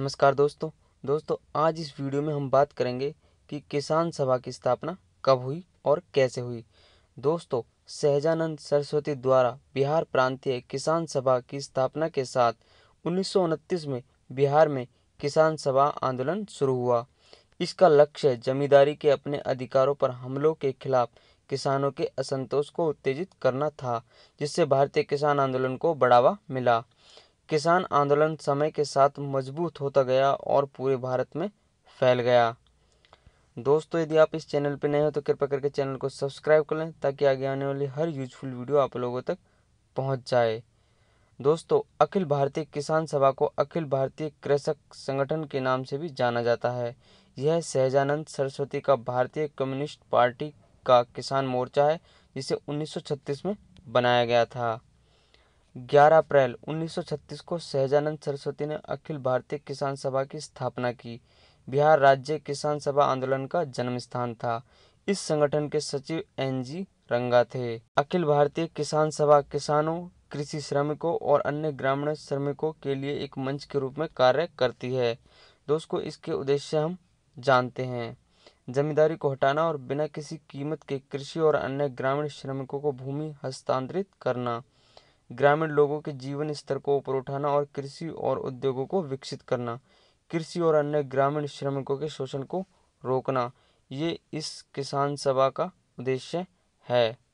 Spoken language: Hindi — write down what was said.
नमस्कार दोस्तों दोस्तों आज इस वीडियो में हम बात करेंगे कि किसान सभा की स्थापना कब हुई और कैसे हुई दोस्तों सहजानंद सरस्वती द्वारा बिहार प्रांतीय किसान सभा की स्थापना के साथ उन्नीस में बिहार में किसान सभा आंदोलन शुरू हुआ इसका लक्ष्य जमींदारी के अपने अधिकारों पर हमलों के खिलाफ किसानों के असंतोष को उत्तेजित करना था जिससे भारतीय किसान आंदोलन को बढ़ावा मिला किसान आंदोलन समय के साथ मजबूत होता गया और पूरे भारत में फैल गया दोस्तों यदि आप इस चैनल पर नए हो तो कृपया करके चैनल को सब्सक्राइब कर लें ताकि आगे आने वाली हर यूजफुल वीडियो आप लोगों तक पहुंच जाए दोस्तों अखिल भारतीय किसान सभा को अखिल भारतीय कृषक संगठन के नाम से भी जाना जाता है यह सहजानंद सरस्वती का भारतीय कम्युनिस्ट पार्टी का किसान मोर्चा है जिसे 1936 में बनाया गया था 11 अप्रैल 1936 को सहजानंद सरस्वती ने अखिल भारतीय किसान सभा की स्थापना की बिहार राज्य किसान सभा आंदोलन का जन्म स्थान था इस संगठन के सचिव एन जी रंगा थे अखिल भारतीय किसान सभा किसानों कृषि श्रमिकों और अन्य ग्रामीण श्रमिकों के लिए एक मंच के रूप में कार्य करती है दोस्तों इसके उद्देश्य हम जानते हैं जमींदारी को हटाना और बिना किसी कीमत के कृषि और अन्य ग्रामीण श्रमिकों को भूमि हस्तांतरित करना ग्रामीण लोगों के जीवन स्तर को ऊपर उठाना और कृषि और उद्योगों को विकसित करना कृषि और अन्य ग्रामीण श्रमिकों के शोषण को रोकना ये इस किसान सभा का उद्देश्य है